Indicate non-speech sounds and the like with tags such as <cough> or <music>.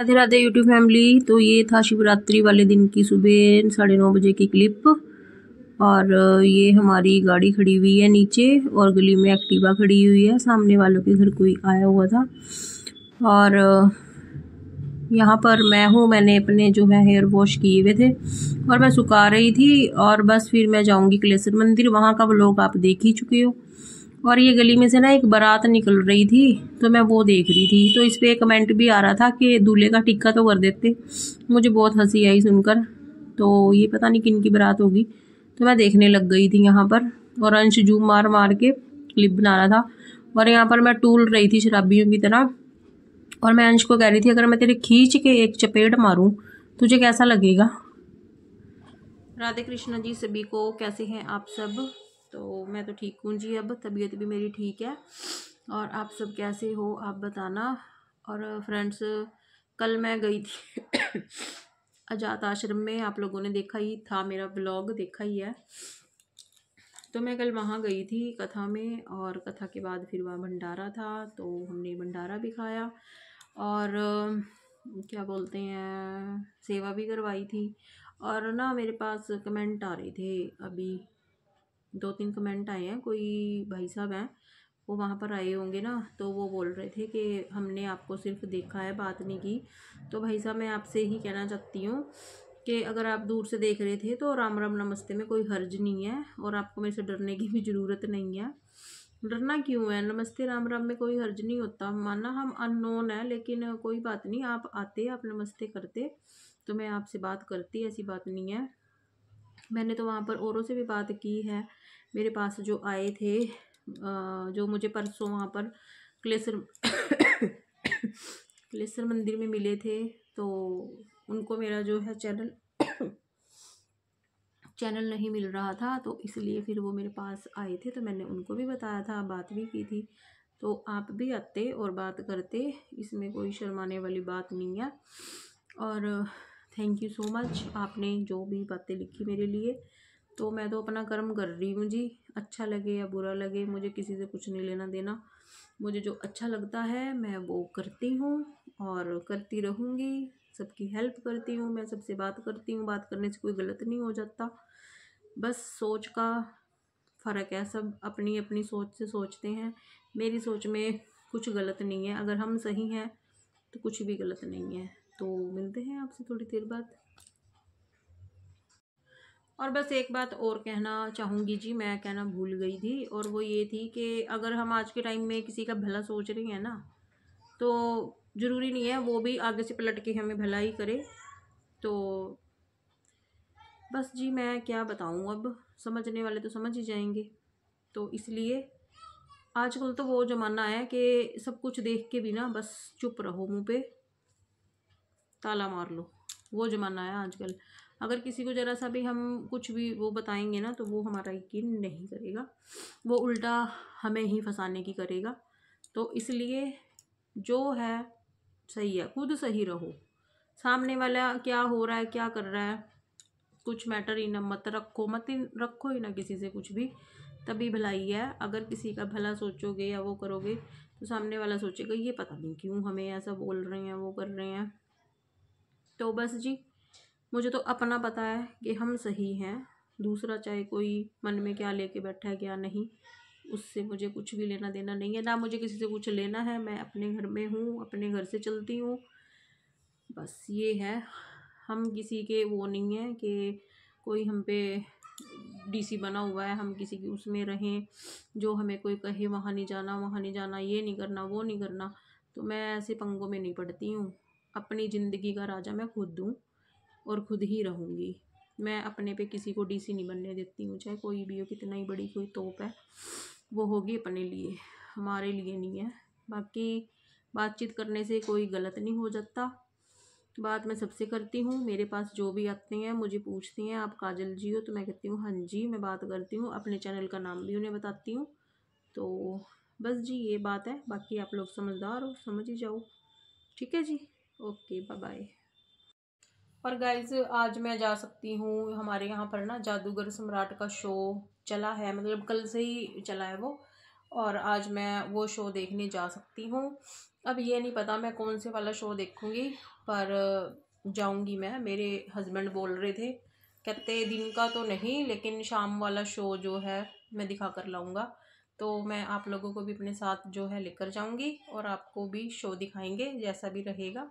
Radhe Radhe YouTube family तो ये था शिवरात्रि वाले दिन की सुबह साढ़े नौ बजे की क्लिप और ये हमारी गाड़ी खड़ी हुई है नीचे और गली में एक्टिवा खड़ी हुई है सामने वालों के घर कोई आया हुआ था और यहाँ पर मैं हूँ मैंने अपने जो है हेयर वॉश किए हुए थे और मैं सुखा रही थी और बस फिर मैं जाऊँगी कलेसर मंदिर वहाँ का व्लॉग आप देख ही चुके हो और ये गली में से ना एक बारात निकल रही थी तो मैं वो देख रही थी तो इस पर कमेंट भी आ रहा था कि दूल्हे का टिक्का तो कर देते मुझे बहुत हंसी आई सुनकर तो ये पता नहीं किन की बारात होगी तो मैं देखने लग गई थी यहाँ पर और अंश जूम मार मार के क्लिप बना रहा था और यहाँ पर मैं टूल रही थी शराबियों की तरह और मैं अंश को कह रही थी अगर मैं तेरे खींच के एक चपेट मारूँ तुझे कैसा लगेगा राधे कृष्ण जी सभी को कैसे हैं आप सब तो मैं तो ठीक हूँ जी अब तबीयत भी मेरी ठीक है और आप सब कैसे हो आप बताना और फ्रेंड्स कल मैं गई थी अजात <coughs> आश्रम में आप लोगों ने देखा ही था मेरा ब्लॉग देखा ही है तो मैं कल वहाँ गई थी कथा में और कथा के बाद फिर वहाँ भंडारा था तो हमने भंडारा भी खाया और क्या बोलते हैं सेवा भी करवाई थी और ना मेरे पास कमेंट आ रहे थे अभी दो तीन कमेंट आए हैं कोई भाई साहब हैं वो वहाँ पर आए होंगे ना तो वो बोल रहे थे कि हमने आपको सिर्फ देखा है बात नहीं की तो भाई साहब मैं आपसे ही कहना चाहती हूँ कि अगर आप दूर से देख रहे थे तो राम राम नमस्ते में कोई हर्ज नहीं है और आपको मेरे से डरने की भी ज़रूरत नहीं है डरना क्यों है नमस्ते राम राम में कोई हर्ज नहीं होता माना हम अननोन है लेकिन कोई बात नहीं आप आते आप नमस्ते करते तो मैं आपसे बात करती ऐसी बात नहीं है मैंने तो वहाँ पर औरों से भी बात की है मेरे पास जो आए थे जो मुझे परसों वहाँ पर क्लेसर क्लेसर मंदिर में मिले थे तो उनको मेरा जो है चैनल चैनल नहीं मिल रहा था तो इसलिए फिर वो मेरे पास आए थे तो मैंने उनको भी बताया था बात भी की थी तो आप भी आते और बात करते इसमें कोई शर्माने वाली बात नहीं है और थैंक यू सो मच आपने जो भी बातें लिखी मेरे लिए तो मैं तो अपना कर्म कर रही हूँ जी अच्छा लगे या बुरा लगे मुझे किसी से कुछ नहीं लेना देना मुझे जो अच्छा लगता है मैं वो करती हूँ और करती रहूँगी सबकी हेल्प करती हूँ मैं सबसे बात करती हूँ बात करने से कोई गलत नहीं हो जाता बस सोच का फ़र्क है सब अपनी अपनी सोच से सोचते हैं मेरी सोच में कुछ गलत नहीं है अगर हम सही हैं तो कुछ भी गलत नहीं है तो मिलते हैं आपसे थोड़ी देर बाद और बस एक बात और कहना चाहूँगी जी मैं कहना भूल गई थी और वो ये थी कि अगर हम आज के टाइम में किसी का भला सोच रहे हैं ना तो ज़रूरी नहीं है वो भी आगे से पलट के हमें भला ही करे तो बस जी मैं क्या बताऊँ अब समझने वाले तो समझ ही जाएंगे तो इसलिए आजकल तो वो ज़माना है कि सब कुछ देख के भी ना बस चुप रहो मुँह पे ताला मार लो वो ज़माना है आजकल अगर किसी को ज़रा सा भी हम कुछ भी वो बताएंगे ना तो वो हमारा यकीन नहीं करेगा वो उल्टा हमें ही फंसाने की करेगा तो इसलिए जो है सही है खुद सही रहो सामने वाला क्या हो रहा है क्या कर रहा है कुछ मैटर ही ना मत रखो मत रखो ही ना किसी से कुछ भी तभी भलाई है अगर किसी का भला सोचोगे या वो करोगे तो सामने वाला सोचेगा ये पता नहीं क्यों हमें ऐसा बोल रहे हैं वो कर रहे हैं तो बस जी मुझे तो अपना पता है कि हम सही हैं दूसरा चाहे कोई मन में क्या लेके बैठा है क्या नहीं उससे मुझे कुछ भी लेना देना नहीं है ना मुझे किसी से कुछ लेना है मैं अपने घर में हूँ अपने घर से चलती हूँ बस ये है हम किसी के वो नहीं है कि कोई हम पे डीसी बना हुआ है हम किसी की उसमें रहें जो हमें कोई कहे वहाँ नहीं जाना वहाँ नहीं जाना ये नहीं करना वो नहीं करना तो मैं ऐसे पंगों में नहीं पढ़ती हूँ अपनी ज़िंदगी का राजा मैं खुद हूँ और खुद ही रहूँगी मैं अपने पे किसी को डीसी नहीं बनने देती हूँ चाहे कोई भी हो कितना ही बड़ी कोई तोप है वो होगी अपने लिए हमारे लिए नहीं है बाकी बातचीत करने से कोई गलत नहीं हो जाता बात मैं सबसे करती हूँ मेरे पास जो भी आते हैं मुझे पूछती हैं आप काजल जी हो तो मैं कहती हूँ हाँ जी मैं बात करती हूँ अपने चैनल का नाम भी उन्हें बताती हूँ तो बस जी ये बात है बाकी आप लोग समझदार हो समझ ही जाओ ठीक है जी ओके बाय बाय और गाइज आज मैं जा सकती हूँ हमारे यहाँ पर ना जादूगर सम्राट का शो चला है मतलब कल से ही चला है वो और आज मैं वो शो देखने जा सकती हूँ अब ये नहीं पता मैं कौन से वाला शो देखूँगी पर जाऊँगी मैं मेरे हस्बैंड बोल रहे थे कहते दिन का तो नहीं लेकिन शाम वाला शो जो है मैं दिखा कर लाऊँगा तो मैं आप लोगों को भी अपने साथ जो है लेकर जाऊँगी और आपको भी शो दिखाएंगे जैसा भी रहेगा